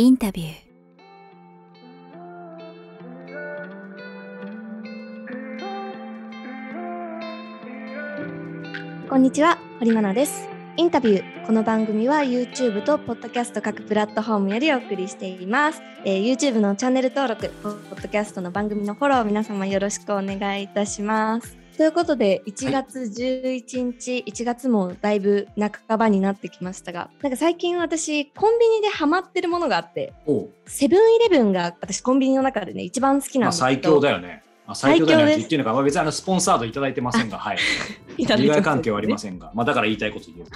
インタビューこんにちは堀真奈ですインタビューこの番組は YouTube と Podcast 各プラットフォームよりお送りしています、えー、YouTube のチャンネル登録 Podcast の番組のフォロー皆様よろしくお願いいたしますということで1月11日、はい、1月もだいぶ半ばになってきましたがなんか最近私コンビニでハマってるものがあってセブンイレブンが私コンビニの中でね一番好きなんですけ最強だよね最強だよねっていうのか、まあ、別にあのスポンサードいただいてませんが、はい、利害関係はありませんが、まあ、だから言いたいこと言える。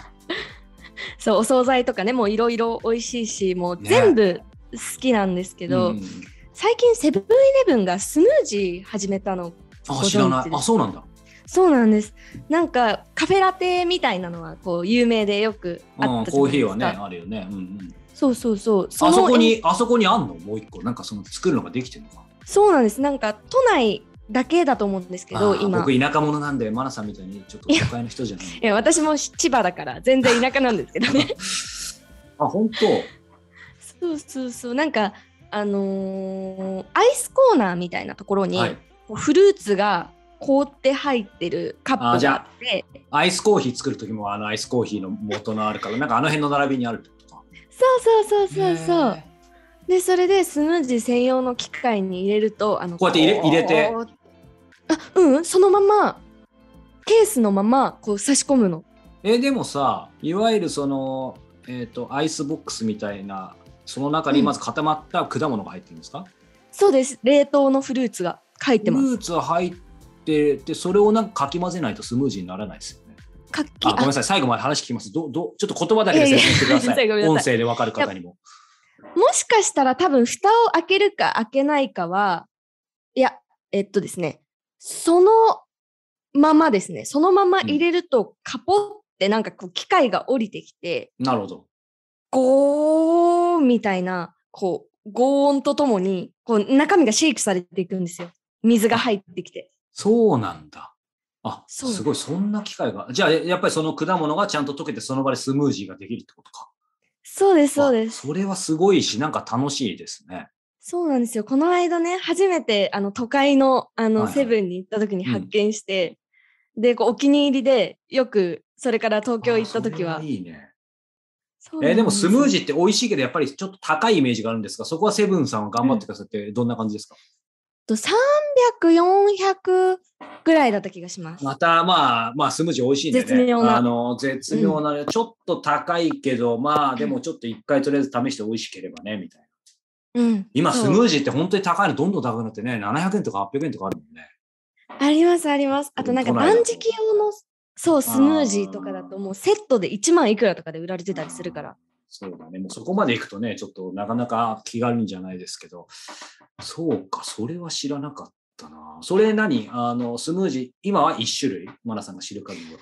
そうお惣菜とかねもういろいろ美味しいしもう全部好きなんですけど、ね最近セブンイレブンがスムージー始めたのあ知らないあそうなんだそうなんですなんかカフェラテみたいなのはこう有名でよくあったじゃないですか、うん、コーヒーはねあるよね、うんうん、そうそうそうそあそこにあそこにあんのもう一個なんかその作るのができてるのかそうなんですなんか都内だけだと思うんですけど今僕田舎者なんでマナさんみたいにちょっと都会の人じゃない いや私も千葉だから全然田舎なんですけどね あ本当そうそうそうなんかあのー、アイスコーナーみたいなところに、はい、フルーツが凍って入ってるカップがあってアイスコーヒー作る時もあのアイスコーヒーの元のあるからなんかあの辺の並びにあるとかそうそうそうそうそうでそれでスムージー専用の機械に入れるとあのこうやって入れ入れてあうんそのままケースのままこう差し込むのえでもさいわゆるそのえっ、ー、とアイスボックスみたいなその中にまず固まった果物が入ってるんですか、うん、そうです冷凍のフルーツが入ってますフルーツは入ってでそれをなんかかき混ぜないとスムージーにならないですよね。かきあごめんなさい最後まで話聞きますどどちょっと言葉だけで説明してください音声でわかる方にも。もしかしたら多分蓋を開けるか開けないかはいやえっとですねそのままですねそのまま入れるとカポってなんかこう機械が降りてきて、うん、なるほどゴーみたいなこう轟音とともにこう中身がシェイクされていくんですよ水が入ってきて。そうなんだ。あ、すごい、そんな機会が。じゃあ、やっぱりその果物がちゃんと溶けて、その場でスムージーができるってことか。そうです、そうです。それはすごいし、なんか楽しいですね。そうなんですよ。この間ね、初めて、あの、都会の、あの、セブンに行った時に発見して、うん、で、お気に入りで、よく、それから東京行った時は。いいね。でえー、でもスムージーって美味しいけど、やっぱりちょっと高いイメージがあるんですが、そこはセブンさんは頑張ってくださって、どんな感じですか、うんと、300、400ぐらいだった気がします。また、まあ、まあ、スムージー美味しいんでね。絶妙な。あの、絶妙な、うん、ちょっと高いけど、まあ、でもちょっと一回とりあえず試して美味しければね、みたいな。うん、今、スムージーって本当に高いの、どんどん高くなってね、700円とか800円とかあるもんね。あります、あります。あと、なんか断食用の、そう、スムージーとかだと、もうセットで1万いくらとかで売られてたりするから。そうだね。もうそこまで行くとね、ちょっとなかなか気軽にじゃないですけど、そうか、それは知らなかったな。それ何あの、スムージー、今は1種類マナさんが知る限りは。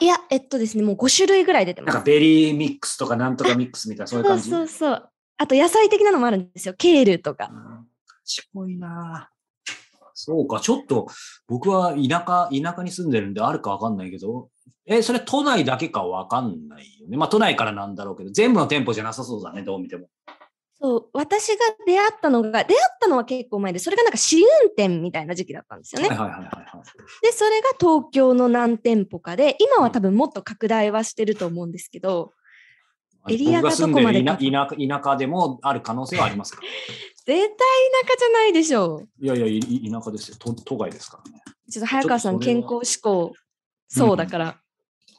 いや、えっとですね、もう5種類ぐらい出てます。なんかベリーミックスとかなんとかミックスみたいな、そういう感じ。そうそうそう。あと野菜的なのもあるんですよ。ケールとか。賢いなそうか、ちょっと僕は田舎、田舎に住んでるんであるかわかんないけど、え、それ都内だけかわかんないよね。まあ都内からなんだろうけど、全部の店舗じゃなさそうだね、どう見ても。そう、私が出会ったのが、出会ったのは結構前で、それがなんか試運転みたいな時期だったんですよね。はははいいいで、それが東京の何店舗かで、今は多分もっと拡大はしてると思うんですけど、エリアがどこまで田舎でもある可能性はありますか 絶対田舎じゃないでしょう。いやいや、田舎ですよ。都外ですからね。ちょっと早川さん、健康志向そうだから。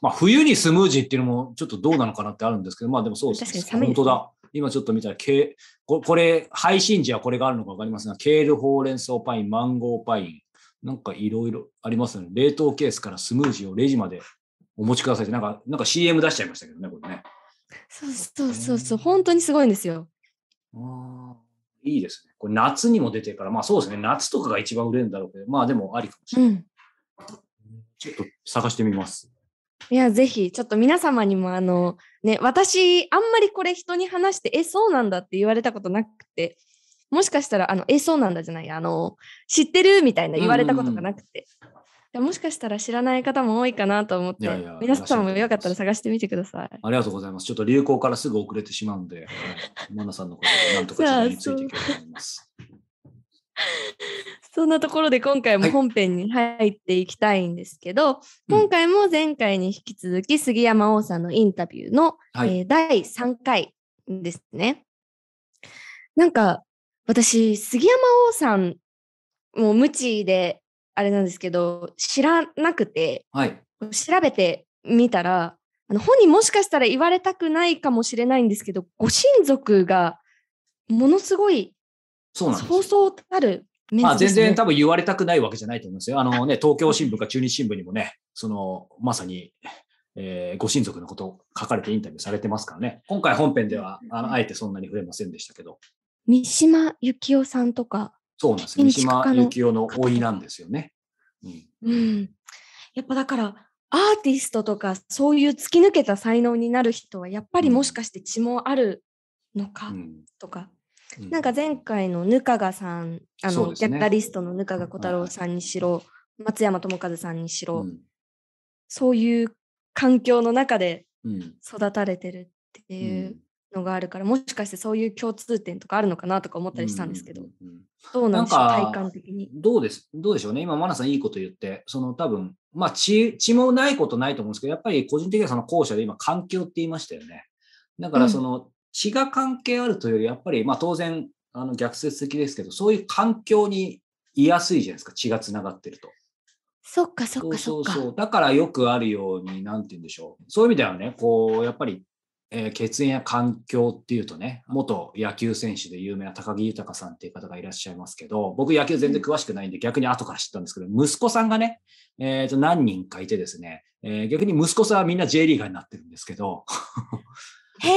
まあ、冬にスムージーっていうのもちょっとどうなのかなってあるんですけど、まあでもそうですね。本当だ。今ちょっと見たら、ケここれ、配信時はこれがあるのかわかりますが、ケール、ほうれん草パイン、マンゴーパイン、なんかいろいろありますね。冷凍ケースからスムージーをレジまでお持ちくださいって、なんか、なんか CM 出しちゃいましたけどね、これね。そうそうそうそう、本当にすごいんですよ。あいいですね。これ夏にも出てるから、まあそうですね、夏とかが一番売れるんだろうけど、まあでもありかもしれない。うんちょっと探してみます。いや、ぜひ、ちょっと皆様にも、あの、ね、私、あんまりこれ人に話して、え、そうなんだって言われたことなくて、もしかしたら、あの、え、そうなんだじゃない、あの、知ってるみたいな言われたことがなくて。もしかしたら知らない方も多いかなと思って、いやいや皆さんもよかったら探してみてください。ありがとうございます。ちょっと流行からすぐ遅れてしまうんで、マナさんのことなんとかについていきたいと思います。そんなところで今回も本編に入っていきたいんですけど、はい、今回も前回に引き続き杉山王さんのインタビューの、はい、えー、第3回ですね。なんか私杉山王さんもう無知であれなんですけど知らなくて、はい、調べてみたらあの本人もしかしたら言われたくないかもしれないんですけどご親族がものすごいそうそうそうたるね、まあ、全然多分言われたくないわけじゃないと思いますよ。あのね、東京新聞か中日新聞にもね、その、まさに、えー、ご親族のことを書かれてインタビューされてますからね。今回本編では、あのあえてそんなに触れませんでしたけど。三島由紀夫さんとか。そうなんです。三島由紀夫の老いなんですよね。うん。うん、やっぱだから、アーティストとか、そういう突き抜けた才能になる人は、やっぱりもしかして血もあるのか、とか、なんか前回のぬかがさん、あの、ね、ギャッタリストのぬかが小太郎さんにしろ、松山智和さんにしろ、うん、そういう環境の中で育たれてるっていうのがあるから、うん、もしかしてそういう共通点とかあるのかなとか思ったりしたんですけど、うんうんうん、どうなんでしょう、体感的に。どうです、どうでしょうね。今、マナさんいいこと言って、その多分、まあ血、血もないことないと思うんですけど、やっぱり個人的にはその後者で今、環境って言いましたよね。だからその、血が関係あるというより、やっぱり、まあ当然、あの逆説的ですけど、そういう環境にいやすいじゃないですか、血がつながってると。そっかそっかそっか。そうそうだからよくあるように、なんて言うんでしょう。そういう意味ではね、こう、やっぱり、えー、血縁や環境っていうとね、元野球選手で有名な高木豊さんっていう方がいらっしゃいますけど、僕野球全然詳しくないんで、逆に後から知ったんですけど、息子さんがね、えー、と、何人かいてですね、えー、逆に息子さんはみんな J リーガーになってるんですけど、そ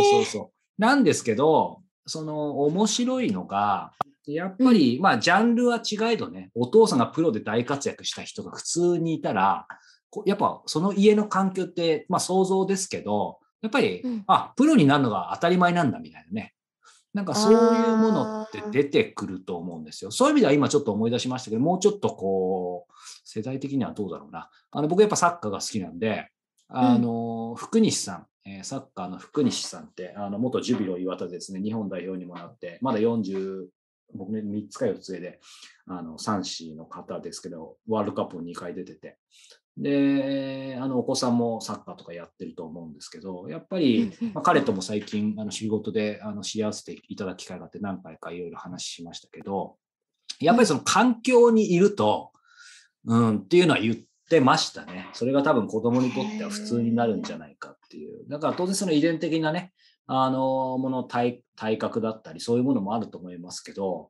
うそうそう。なんですけど、その面白いのが、やっぱり、まあ、ジャンルは違えどね、お父さんがプロで大活躍した人が普通にいたら、やっぱその家の環境って、まあ想像ですけど、やっぱり、うん、あ、プロになるのが当たり前なんだみたいなね。なんかそういうものって出てくると思うんですよ。そういう意味では今ちょっと思い出しましたけど、もうちょっとこう、世代的にはどうだろうな。あの、僕やっぱサッカーが好きなんで、あの、うん、福西さんえサッカーの福西さんって、あの元ジュビロ磐田ですね、日本代表にもなって、まだ40、僕ね、3つか4つ上で、あの、3子の方ですけど、ワールドカップを2回出てて、で、あの、お子さんもサッカーとかやってると思うんですけど、やっぱり、まあ、彼とも最近、あの、仕事で、あの、知り合わせていただく機会があって、何回かいろいろ話しましたけど、やっぱりその環境にいると、うん、っていうのは言ってましたね。それが多分子供にとっては普通になるんじゃないかっていう。だから当然その遺伝的なね、あの、もの体、体格だったり、そういうものもあると思いますけど、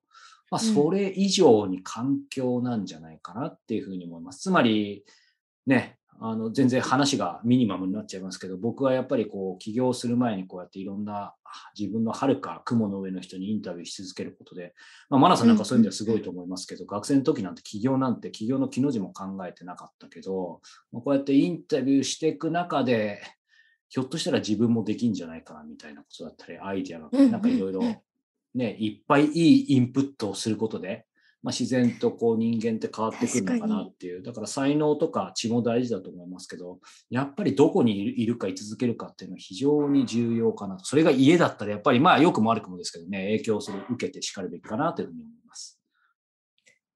まあ、それ以上に環境なんじゃないかなっていうふうに思います。つまり、ね、あの全然話がミニマムになっちゃいますけど僕はやっぱりこう起業する前にこうやっていろんな自分のはるか雲の上の人にインタビューし続けることで、まあ、マナさんなんかそういう意味ではすごいと思いますけど、うん、学生の時なんて起業なんて起業の木の字も考えてなかったけど、まあ、こうやってインタビューしていく中でひょっとしたら自分もできんじゃないかなみたいなことだったり、アイディアが、なんかいろいろ、ね、いっぱいいいインプットをすることで、まあ、自然とこう人間って変わってくるのかなっていう、だから才能とか血も大事だと思いますけど、やっぱりどこにいるか居続けるかっていうのは非常に重要かなと。それが家だったらやっぱりまあ良くも悪くもですけどね、影響をする受けて叱るべきかなというふうに思います。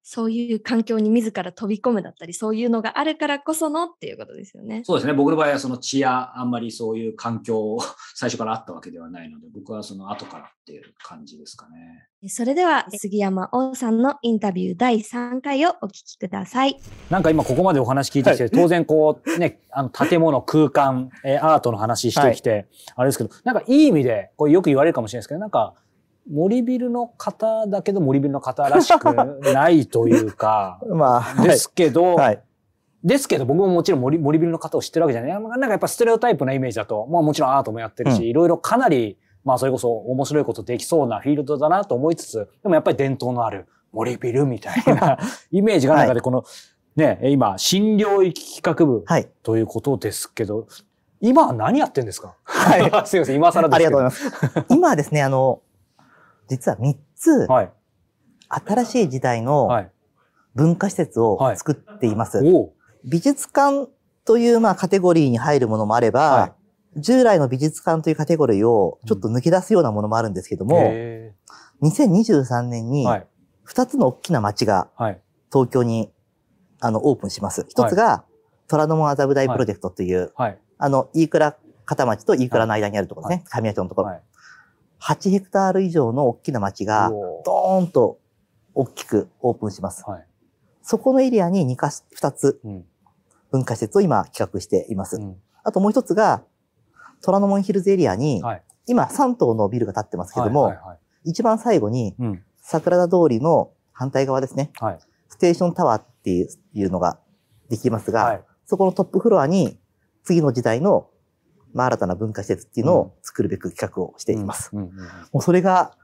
そういう環境に自ら飛び込むだったり、そういうのがあるからこそのっていうことですよね。そうですね。僕の場合はその血やあんまりそういう環境を 最初からあったわけではないので、僕はその後からっていう感じですかね。それでは杉山王さんのインタビュー第3回をお聞きください。なんか今ここまでお話聞いてきて、はい、当然こうね、あの建物、空間、えアートの話してきて、はい、あれですけど、なんかいい意味で、これよく言われるかもしれないですけど、なんか森ビルの方だけど森ビルの方らしくないというか、まあ、ですけど、はい、ですけど僕ももちろん森森ビルの方を知ってるわけじゃない。なんかやっぱステレオタイプなイメージだと、まあもちろんアートもやってるし、いろいろかなり、まあそれこそ面白いことできそうなフィールドだなと思いつつ、でもやっぱり伝統のある森ビルみたいな イメージが中でこの、はい、ね、今、新領域企画部、はい、ということですけど、今は何やってんですかはい。すいません、今更ですありがとうございます。今はですね、あの、実は3つ、新しい時代の文化施設を作っています。美術館というまあカテゴリーに入るものもあれば、従来の美術館というカテゴリーをちょっと抜け出すようなものもあるんですけども、2023年に2つの大きな街が東京にあのオープンします。一つが虎ノ門麻布台プロジェクトという、あの、飯倉片町と飯倉の間にあるところですね、神谷町のところ。8ヘクタール以上の大きな町が、ドーンと大きくオープンします。はい、そこのエリアに 2, か2つ文化施設を今企画しています。うん、あともう一つが、虎ノ門ヒルズエリアに、今3棟のビルが建ってますけども、一番最後に、桜田通りの反対側ですね、はい、ステーションタワーっていうのができますが、はい、そこのトップフロアに次の時代のまあ、新たな文化施設っていうのを作るべく企画をしています。もうそれが、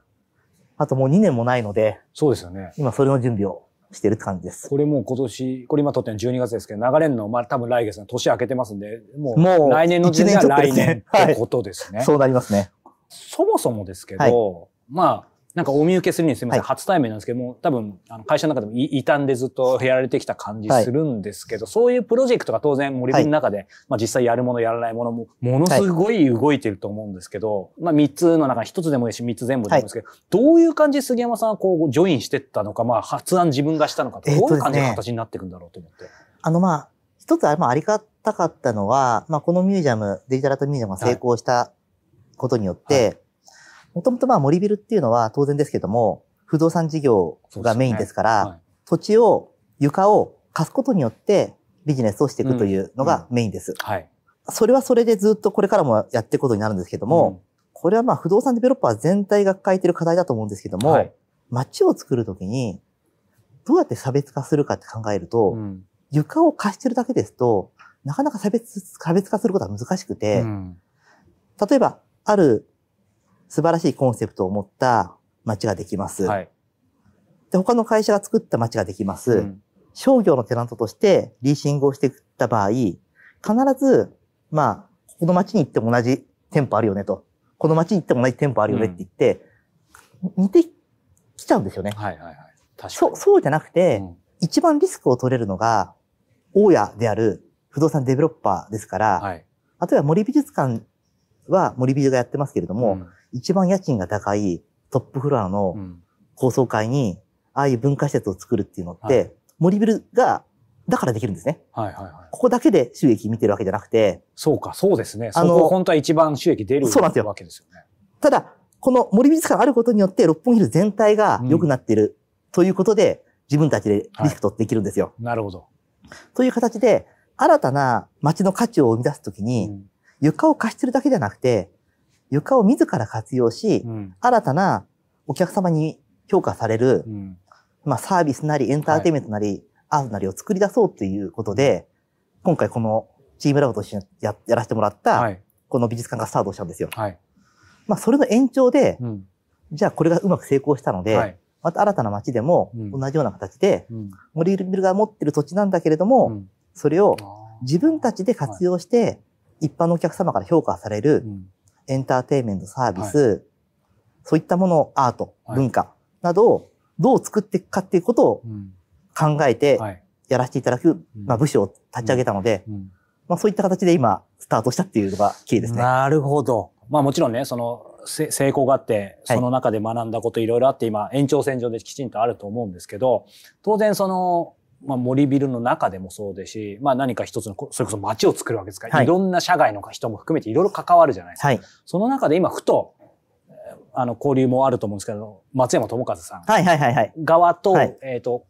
あともう2年もないので、そうですよね。今それの準備をしてるって感じです。これもう今年、これ今撮ってるの12月ですけど、流れるの、まあ多分来月の年明けてますんで、もう来年の時期は来年ってことですね。はい、そうなりますね。そもそもですけど、はい、まあ、なんかお見受けするにすみません、はい、初対面なんですけども、多分、あの会社の中でも異端でずっとやられてきた感じするんですけど、はい、そういうプロジェクトが当然森部の中で、はい、まあ実際やるものやらないものも、ものすごい動いてると思うんですけど、まあ3つの中1つでもいいし、3つ全部でもいいですけど、どういう感じ杉山さんはこう、ジョインしてったのか、まあ発案自分がしたのか、どういう感じの形になっていくんだろうと思って。ね、あのまあ、一つあありがたかったのは、まあこのミュージアム、デジタルアートミュージアムが成功したことによって、もともとまあ森ビルっていうのは当然ですけども、不動産事業がメインですから、ねはい、土地を、床を貸すことによってビジネスをしていくというのがメインです。うんうん、はい。それはそれでずっとこれからもやっていくことになるんですけども、うん、これはまあ不動産デベロッパー全体が抱えている課題だと思うんですけども、はい、街を作るときにどうやって差別化するかって考えると、うん、床を貸してるだけですと、なかなか差別差別化することは難しくて、うん、例えばある素晴らしいコンセプトを持った街ができます。はい、で他の会社が作った街ができます、うん、商業のテナントとしてリーシングをしていった場合、必ず、まあ、この街に行っても同じ店舗あるよねと。この街に行っても同じ店舗あるよねって言って、うん、似てきちゃうんですよね。はいはいはい。そうじゃなくて、うん、一番リスクを取れるのが、大家である不動産デベロッパーですから、はい、例えば森美術館は森ビルがやってますけれども、うん、一番家賃が高いトップフロアの高層階に、ああいう文化施設を作るっていうのって、はい、森ビルがだからできるんですね。はいはいはい。ここだけで収益見てるわけじゃなくて。そうか、そうですね。あの、そこ本当は一番収益出るそうなんですよわけですよね。ただ、この森美術館あることによって、六本木ル全体が良くなっている、ということで、自分たちでリスク取っていけるんですよ、はい、なるほど。という形で、新たな街の価値を生み出すときに、うん、床を貸してるだけじゃなくて、床を自ら活用し、うん、新たなお客様に評価される、うん、まあサービスなりエンターテイメントなり、はい、アートなりを作り出そうということで、今回このチームラボとしてややらせてもらった、この美術館がスタートしたんですよ。はい、まあそれの延長で、うん、じゃあこれがうまく成功したので、また新たな街でも同じような形で、森ビルが持ってる土地なんだけれども、それを自分たちで活用して、一般のお客様から評価される、エンターテインメントサービス、はい、そういったもの、アート、文化などをどう作っていくかっていうことを考えて、やらせていただく、まあ、部署を立ち上げたので、まあ、そういった形で今、スタートしたっていうのが経緯ですね。なるほど。まあもちろんね、その成功があって、その中で学んだこといろいろあって、今、延長線上できちんとあると思うんですけど、当然その、まあ、森ビルの中でもそうですし、まあ、何か一つの、それこそ街を作るわけですから、はい、いろんな社外の人も含めていろいろ関わるじゃないですか。はい、その中で今、ふと、あの、交流もあると思うんですけど、松山智和さん。はいはいはいはい。側と、えっ、と、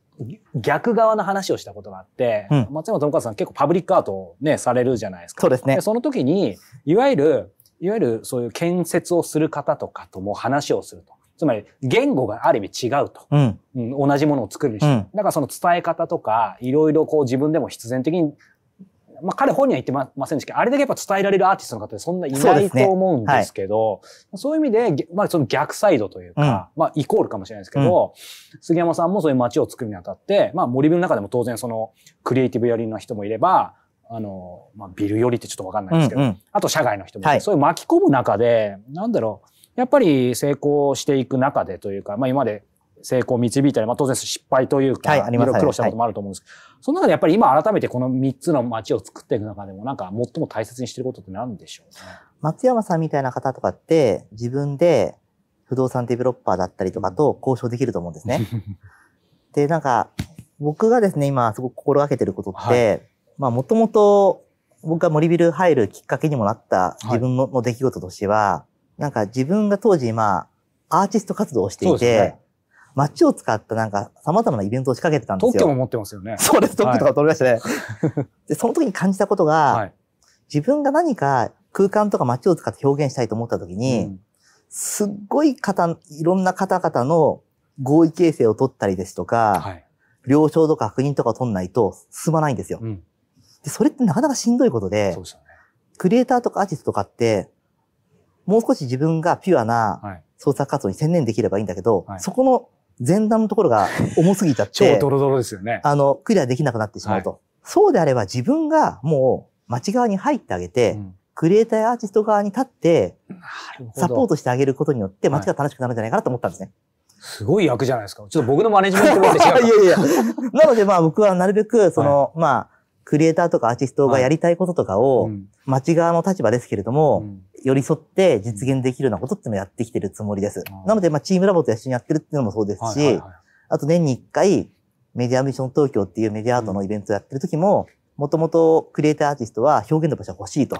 逆側の話をしたことがあって、松山智和さん結構パブリックアートをね、されるじゃないですか。そうですね。その時に、いわゆる、いわゆるそういう建設をする方とかとも話をすると。つまり言語がある意味違うと。うん、うん、同じものを作るにして、うん、だからその伝え方とか、いろいろこう自分でも必然的に、まあ彼本人は言ってませんでしたけど、あれだけやっぱ伝えられるアーティストの方ってそんないないと思うんですけど、そう、ねはい、ういう意味で、まあその逆サイドというか、うん、まあイコールかもしれないですけど、杉山さんもそういう街を作るにあたって、まあ森部の中でも当然そのクリエイティブ寄りの人もいれば、あの、まあ、ビル寄りってちょっとわかんないですけど、うんうん、あと社外の人も、はい、そういう巻き込む中で、なんだろう、やっぱり成功していく中でというか、まあ今まで成功を導いたり、まあ当然失敗というか、はい、いろいろ苦労したこともあると思うんですけど、はい、その中でやっぱり今改めてこの3つの街を作っていく中でも、なんか最も大切にしてることって何でしょう、ね、松山さんみたいな方とかって、自分で不動産デベロッパーだったりとかと交渉できると思うんですね。で、なんか、僕がですね、今すごく心がけてることって、はい、まあもともと僕が森ビル入るきっかけにもなった自分の,、出来事としては、はいなんか自分が当時、まあ、アーティスト活動をしていて、ね、街を使ったなんか様々なイベントを仕掛けてたんですよ。特許も持ってますよね。そうです、特許とか取りましたね。はい、で、その時に感じたことが、はい、自分が何か空間とか街を使って表現したいと思った時に、うん、すっごい方、いろんな方々の合意形成を取ったりですとか、はい、了承とか確認とかを取んないと進まないんですよ、うん、で。それってなかなかしんどいことで、そうでね、クリエイターとかアーティストとかって、もう少し自分がピュアな創作活動に専念できればいいんだけど、はい、そこの前段のところが重すぎちゃって、超ドロドロですよね。あの、クリアできなくなってしまうと。はい、そうであれば自分がもう街側に入ってあげて、うん、クリエイターやアーティスト側に立って、サポートしてあげることによって街が楽しくなるんじゃないかなと思ったんですね。すごい役じゃないですか。ちょっと僕のマネジメントも違う。いやいや。なのでまあ僕はなるべく、その、はい、まあ、クリエイターとかアーティストがやりたいこととかを、町側の立場ですけれども、寄り添って実現できるようなことってのをやってきてるつもりです。なので、まあ、チームラボと一緒にやってるっていうのもそうですし、あと年に一回、メディアミッション東京っていうメディアアートのイベントをやってる時も、もともとクリエイターアーティストは表現の場所が欲しいと。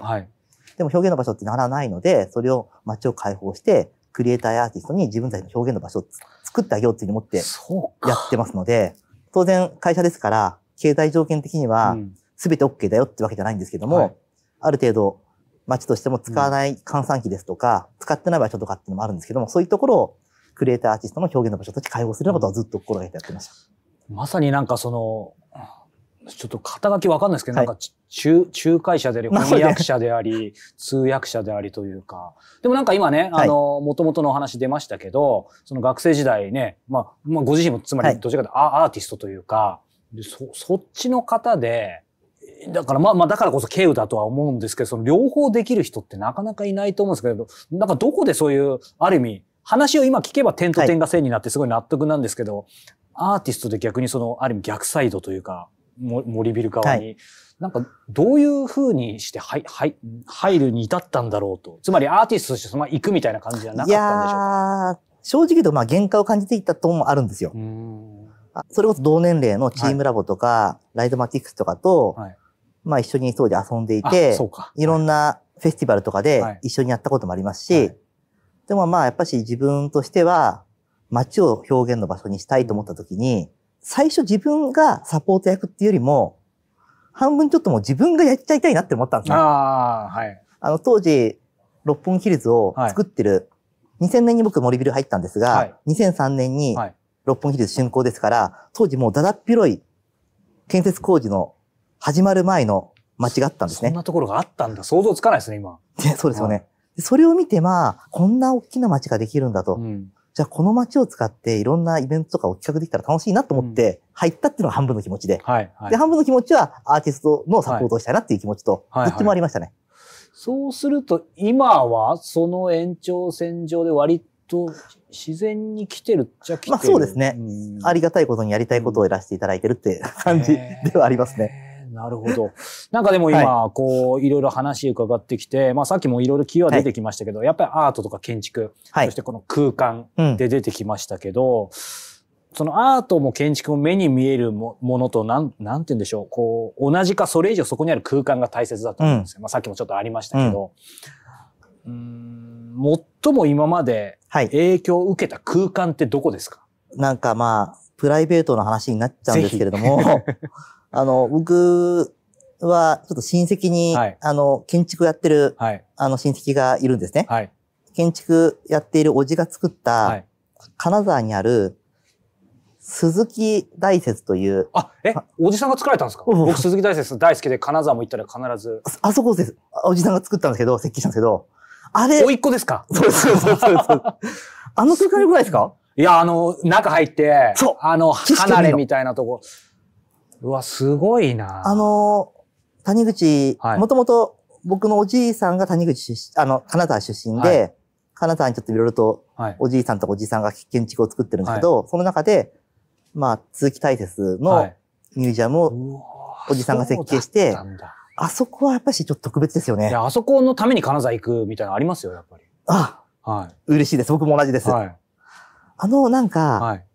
でも表現の場所ってならないので、それを街を開放して、クリエイターやアーティストに自分たちの表現の場所を作ってあげようっていうふうに思ってやってますので、当然会社ですから、携帯条件的にはすべて OK だよってわけじゃないんですけども、はい、ある程度町としても使わない換算機ですとか、使ってない場所とかっていうのもあるんですけども、そういうところをクリエイターアーティストの表現の場所として解放するようなことはずっと心がけてやってました。まさになんかその、ちょっと肩書きわかんないですけど、はい、なんか中、仲介者であり、翻訳者であり、通訳者でありというか。でもなんか今ね、あの、もともとのお話出ましたけど、その学生時代ね、まあ、まあ、ご自身もつまりどちらかというとアーティストというか、でそそっちの方で、だからまあまあだからこそ経由だとは思うんですけど、その両方できる人ってなかなかいないと思うんですけど、なんかどこでそういう、ある意味、話を今聞けば点と点が線になってすごい納得なんですけど、はい、アーティストで逆にその、ある意味逆サイドというか、森ビル側に、はい、なんかどういうふうにしてはい、はい、入るに至ったんだろうと。つまりアーティストとしてそのまま行くみたいな感じじゃなかったんでしょうか。いや正直言うとまあ限界を感じていたともあるんですよ。それこそ同年齢のチームラボとか、ライドマティクスとかと、まあ一緒に当時遊んでいて、いろんなフェスティバルとかで一緒にやったこともありますし、でもまあやっぱし自分としては、街を表現の場所にしたいと思った時に、最初自分がサポート役っていうよりも、半分ちょっともう自分がやっちゃいたいなって思ったんですよ。あはい。あの当時、六本木ヒルズを作ってる、はい、2000年に僕森ビル入ったんですが、はい、2003年に六本木で竣工ですから、当時もうだだっ広い建設工事の始まる前の街があったんですね。そんなところがあったんだ。想像つかないですね、今。そうですよね。それを見て、まあ、こんな大きな街ができるんだと。うん、じゃあ、この街を使っていろんなイベントとかを企画できたら楽しいなと思って入ったっていうのが半分の気持ちで。うんはいはい、で、半分の気持ちはアーティストのサポートをしたいなっていう気持ちと、ずってもありましたね。そうすると、今はその延長線上で割と自然に来てるっちゃ来てる。まあそうですね。ありがたいことにやりたいことをやらせていただいてるって感じではありますね。なるほど。なんかでも今、こう、いろいろ話伺ってきて、まあさっきもいろいろキー出てきましたけど、やっぱりアートとか建築、そしてこの空間で出てきましたけど、そのアートも建築も目に見えるものと、なん、なんて言うんでしょう、こう、同じかそれ以上そこにある空間が大切だと思うんですよ。まあさっきもちょっとありましたけど、うん最も今まで影響を受けた空間ってどこですか、はい、なんかまあ、プライベートの話になっちゃうんですけれども、あの、僕はちょっと親戚に、はい、あの、建築やってる、はい、あの親戚がいるんですね。はい、建築やっているおじが作った、金沢にある、鈴木大雪という。あ、え、おじさんが作られたんですか、僕鈴木大雪大好きで金沢も行ったら必ず。あそこです。おじさんが作ったんですけど、設計したんですけど、あれ。おいっ子ですかそうそうそうそう。あの世界ぐらいですかいや、あの、中入って、そう。あの、離れみたいなとこ。うわ、すごいな。あの、谷口、もともと僕のおじいさんが谷口出身、あの、金沢出身で、はい、金沢にちょっといろいろと、おじいさんとおじいさんが建築を作ってるんですけど、はい、その中で、まあ、通気大切のミュージアムをおじさんが設計して、はいあそこはやっぱりちょっと特別ですよね。いや、あそこのために金沢行くみたいなのありますよ、やっぱり。あはい。嬉しいです。僕も同じです。はい、あの、なんか、はい、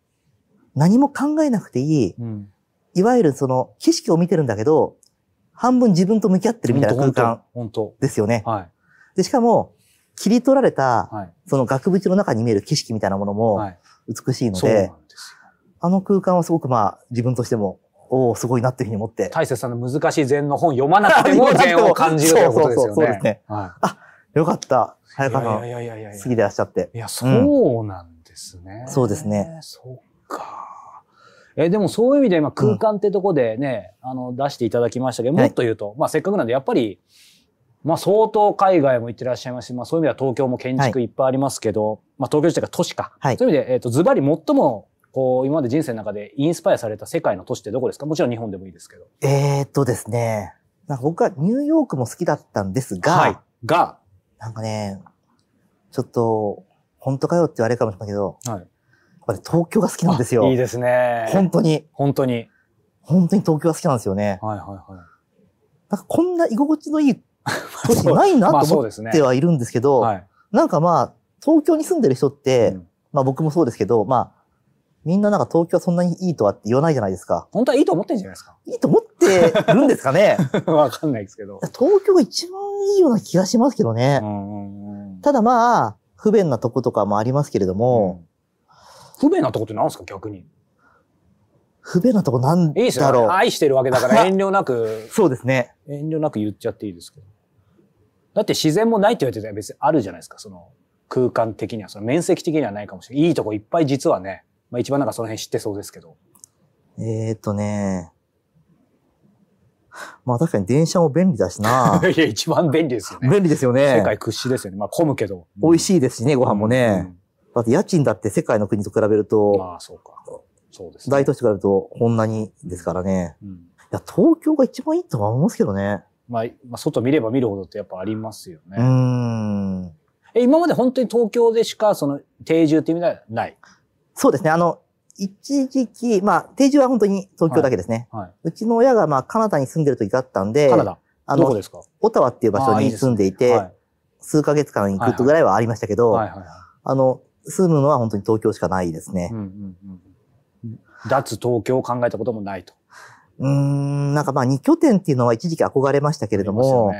何も考えなくていい、うん、いわゆるその、景色を見てるんだけど、半分自分と向き合ってるみたいな空間ですよね。はい、でしかも、切り取られた、はい、その額縁の中に見える景色みたいなものも美しいので、はい、であの空間はすごくまあ自分としてもおすごいなっていうふうに思って。大切さんの難しい禅の本読まなくても 禅を感じるということですよね。そうそうそう、そうですね。はい、あ、よかった。早川さん、やいやいらっしゃって。いや、そうなんですね。そうですね。そっか。えでもそういう意味で今空間ってとこでね、あの出していただきましたけど、もっと言うと、まあせっかくなんでやっぱり、まあ相当海外も行ってらっしゃいますし、まあそういう意味では東京も建築いっぱいありますけど、まあ東京自体が都市か。そういう意味で、えっ、と、ズバリ最もこう、今まで人生の中でインスパイアされた世界の都市ってどこですかもちろん日本でもいいですけど。えー、っとですね。なんか僕はニューヨークも好きだったんですが、はい、が、なんかね、ちょっと、本当かよって言われるかもしれないけど、はい、やっぱり東京が好きなんですよ。いいですね。本当に。本当に。本当に東京が好きなんですよね。はいはいはい。なんかこんな居心地のいい 都市ないなと思ってはいるんですけど、ねはい、なんかまあ、東京に住んでる人って、うん、まあ僕もそうですけど、まあ、みんななんか東京はそんなにいいとはって言わないじゃないですか。本当はいいと思ってんじゃないですか。いいと思ってるんですかね。わかんないですけど。東京が一番いいような気がしますけどね。ただまあ、不便なとことかもありますけれども。うん、不便なとこって何ですか逆に。不便なとこなんだろう。いいですよ、愛してるわけだから 遠慮なく。そうですね。遠慮なく言っちゃっていいですけど。だって自然もないって言われてたら別にあるじゃないですか。その空間的には。その面積的にはないかもしれない。いいとこいっぱい実はね。まあ一番なんかその辺知ってそうですけど。えー、っとね。まあ確かに電車も便利だしな。いや、一番便利ですよね。便利ですよね。世界屈指ですよね。まあ混むけど。美味しいですしね、ご飯もね。うんうん、だって家賃だって世界の国と比べると。まあそうか。そうです、ね、大都市と比べるとこんなにですからね。うん、いや、東京が一番いいとは思うんですけどね。まあ、まあ、外見れば見るほどってやっぱありますよね。うん。え、今まで本当に東京でしかその定住って意味ではないそうですね。あの、一時期、まあ、定住は本当に東京だけですね。はいはい、うちの親が、まあ、カナダに住んでる時があったんで、カナダあの、どこですかオタワっていう場所に住んでいて、いいねはい、数ヶ月間行くぐらいはありましたけど、あの、住むのは本当に東京しかないですね。うんうんうん、脱東京を考えたこともないと。うん、なんかまあ、二拠点っていうのは一時期憧れましたけれども、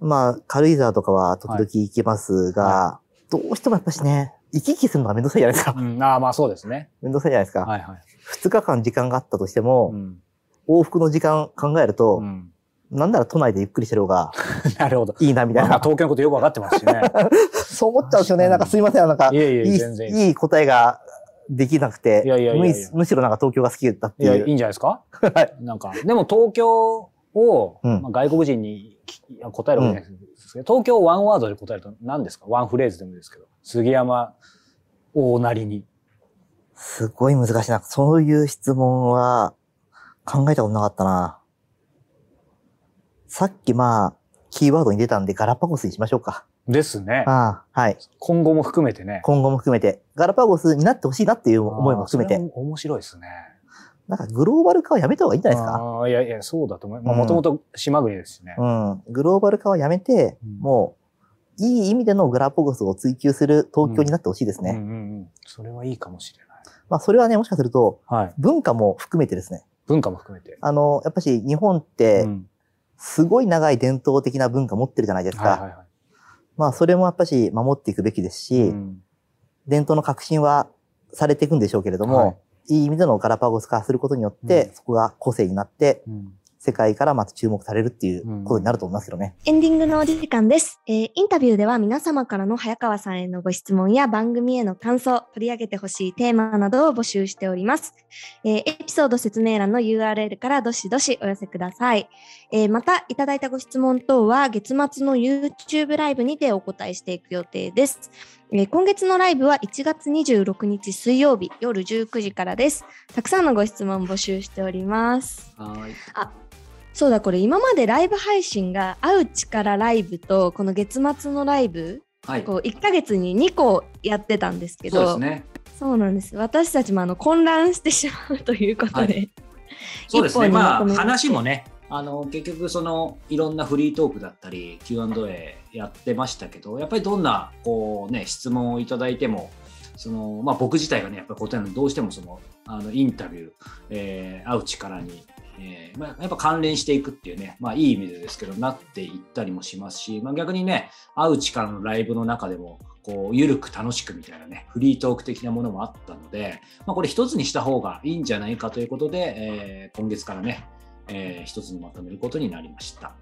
まあ、軽井沢とかは時々行きますが、はい、どうしてもやっぱしね、行き来するのがめんどくさいじゃないですか。うん、ああ、まあそうですね。めんどくさいじゃないですか。はいはい。2日間時間があったとしても、うん、往復の時間考えると、うん、なんなら都内でゆっくりしてる方が、なるほど。いいな、みたいな。な東京のことよくわかってますしね。そう思っちゃうんですよね。なんかすいません、なんか、いえいえいいいい答えができなくていやいやいやいやむ、むしろなんか東京が好きだっていう。いや、いいんじゃないですか はい。なんか、でも東京を、うん、まあ、外国人に答えるわけじゃないです、うんですけど、東京ワンワードで答えると何ですかワンフレーズでもいいですけど、杉山大なりに。すごい難しいな。そういう質問は考えたことなかったな。さっきまあ、キーワードに出たんでガラパゴスにしましょうか。ですね。ああはい。今後も含めてね。今後も含めて。ガラパゴスになってほしいなっていう思いも含めて。面白いですね。なんかグローバル化はやめた方がいいんじゃないですか。あいやいや、そうだと思います。もともと島国ですしね、うん。グローバル化はやめて、もう、いい意味でのグラポゴスを追求する東京になってほしいですね、うんうんうん。それはいいかもしれない。まあ、それはね、もしかすると、文化も含めてですね。はい、文化も含めて。あの、やっぱし日本って、すごい長い伝統的な文化持ってるじゃないですか。はいはいはい、まあ、それもやっぱし守っていくべきですし、伝統の革新はされていくんでしょうけれども、はいいい意味でのガラパゴス化することによって、そこが個性になって、世界からまた注目されるっていうことになると思いますけどね。うん、エンディングのお時間です、えー、インタビューでは皆様からの早川さんへのご質問や番組への感想、取り上げてほしいテーマなどを募集しております、えー、エピソード説明欄の URL からどしどしお寄せください。えー、また、いただいたご質問等は月末の YouTube ライブにてお答えしていく予定です。えー、今月のライブは1月26日水曜日夜19時からです。たくさんのご質問募集しております。はいあそうだこれ今までライブ配信が「会う力ライブ」とこの月末のライブ、はい、こう1か月に2個やってたんですけどそうです、ね、そうなんです私たちもあの混乱してしまうということで、はい、そうですねまあ話もねあの結局そのいろんなフリートークだったり Q&A やってましたけどやっぱりどんなこう、ね、質問をいただいてもその、まあ、僕自体がねやっぱり答えのどうしてもそのあのインタビュー、えー、会う力に、えーまあ、やっぱ関連していくっていうね、まあ、いい意味でですけどなっていったりもしますし、まあ、逆にね会う力のライブの中でもこう緩く楽しくみたいなねフリートーク的なものもあったので、まあ、これ一つにした方がいいんじゃないかということで、えー、今月からねえー、一つにまとめることになりました。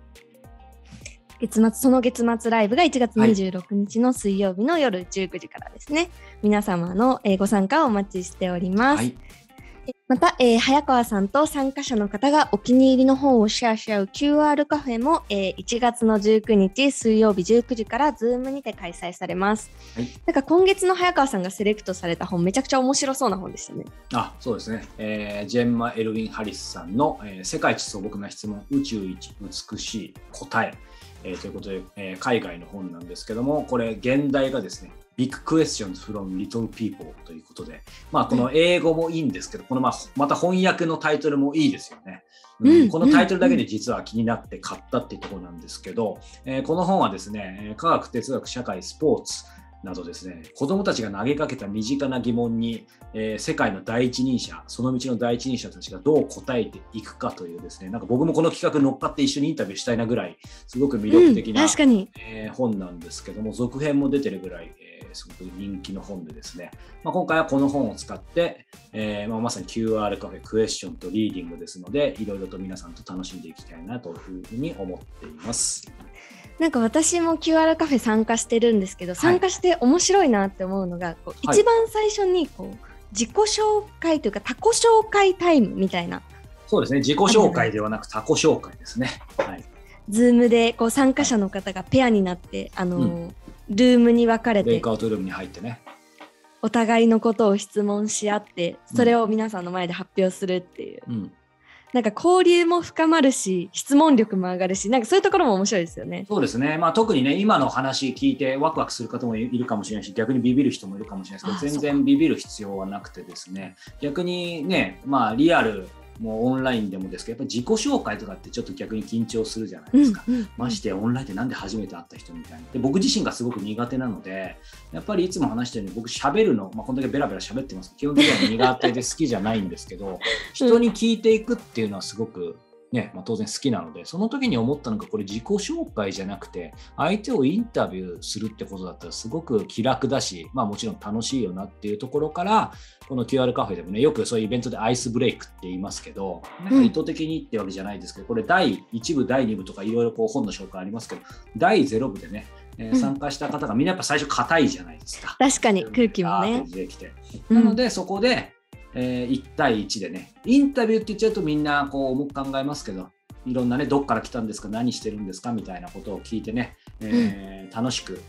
月末その月末ライブが1月26日の水曜日の夜19時からですね、はい、皆様のご参加をお待ちしております、はい、また、えー、早川さんと参加者の方がお気に入りの本をシェアし合う QR カフェも、えー、1月の19日水曜日19時から Zoom にて開催されます、はい、なんか今月の早川さんがセレクトされた本めちゃくちゃ面白そうな本でしたねあそうですね、えー、ジェンマ・エルウィン・ハリスさんの、えー「世界一素朴な質問宇宙一美しい答え」えー、ということで、えー、海外の本なんですけどもこれ現代がですねビッグクエスチョンフロ s リト o m l i ということで、まあ、この英語もいいんですけど、このまあまた翻訳のタイトルもいいですよね。うん、このタイトルだけで実は気になって買ったっていうところなんですけど、えー、この本はですね、科学、哲学、社会、スポーツ、などですね子どもたちが投げかけた身近な疑問に、えー、世界の第一人者その道の第一人者たちがどう答えていくかというですねなんか僕もこの企画乗っかって一緒にインタビューしたいなぐらいすごく魅力的な、うん、えー、本なんですけども続編も出てるぐらい、ー、すごく人気の本でですね、まあ、今回はこの本を使って、えー、まあ、まさに QR カフェ、クエスチョンとリーディングですので、いろいろと皆さんと楽しんでいきたいなというふうに思っています。なんか私も QR カフェ参加してるんですけど、参加して面白いなって思うのが、はい、こう一番最初にこう、自己紹介というか他己紹介タイムみたいな。そうですね、自己紹介ではなく他己紹介ですね。はい。ズームでこう参加者の方がペアになって、はい、あの、うん、ルームに分かれて。イクアウトルームに入ってね。お互いのことを質問し合ってそれを皆さんの前で発表するっていう、うん、なんか交流も深まるし質問力も上がるしなんかそういうところも面白いですよねそうですね、まあ、特にね今の話聞いてワクワクする方もいるかもしれないし逆にビビる人もいるかもしれないですけど全然ビビる必要はなくてですね逆にね、まあ、リアルもうオンラインでもですけどやっぱり自己紹介とかってちょっと逆に緊張するじゃないですか、うんうん、ましてオンラインで何で初めて会った人みたいなで僕自身がすごく苦手なのでやっぱりいつも話したように僕喋るの、まあ、こんだけベラベラ喋ってます基本的には苦手で好きじゃないんですけど 人に聞いていくっていうのはすごくねまあ、当然好きなのでその時に思ったのがこれ自己紹介じゃなくて相手をインタビューするってことだったらすごく気楽だし、まあ、もちろん楽しいよなっていうところからこの QR カフェでもねよくそういうイベントでアイスブレイクって言いますけどなんか意図的にってわけじゃないですけど、これ第1部第2部とかいろいろ本の紹介ありますけど第0部でねえ参加した方がみんなやっぱ最初硬いじゃないですか。確かに空気もね。なのでそこでえー、1対1でね、インタビューって言っちゃうとみんなこう重く考えますけど、いろんなね、どっから来たんですか、何してるんですかみたいなことを聞いてね、えー、楽しく、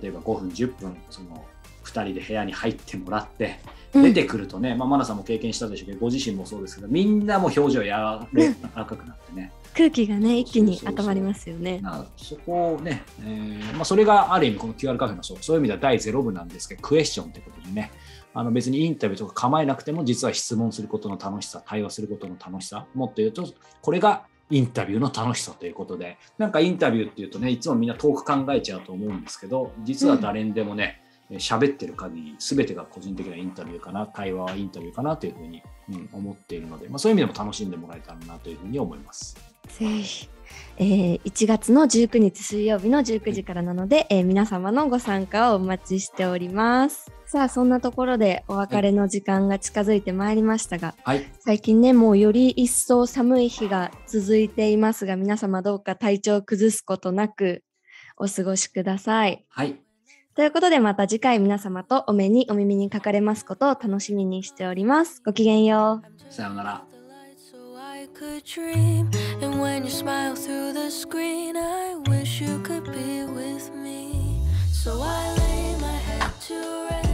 例えば5分、10分、その2人で部屋に入ってもらって、出てくるとね、うん、まあ、さんも経験したでしょうけど、ご自身もそうですけど、みんなも表情やわらかくなってね。空気がね、一気に温まりますよね。そこをね、えーまあ、それがある意味、この QR カフェのそうそういう意味では第0部なんですけど、クエスチョンってことにね、あの別にインタビューとか構えなくても実は質問することの楽しさ対話することの楽しさもっと言うとこれがインタビューの楽しさということでなんかインタビューっていうとねいつもみんな遠く考えちゃうと思うんですけど実は誰にでもね、うん、喋ってる限り全てが個人的なインタビューかな対話はインタビューかなというふうに、うん、思っているので、まあ、そういう意味でも楽しんでもらえたらなというふうに思います。ぜひえー、1月の19日水曜日の19時からなので、えー、皆様のご参加をお待ちしております。さあそんなところでお別れの時間が近づいてまいりましたが、はい、最近ねもうより一層寒い日が続いていますが皆様どうか体調を崩すことなくお過ごしください。はい、ということでまた次回皆様とお目にお耳にかかれますことを楽しみにしております。ごきげんよう。さようなら。So I lay my head to rest.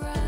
right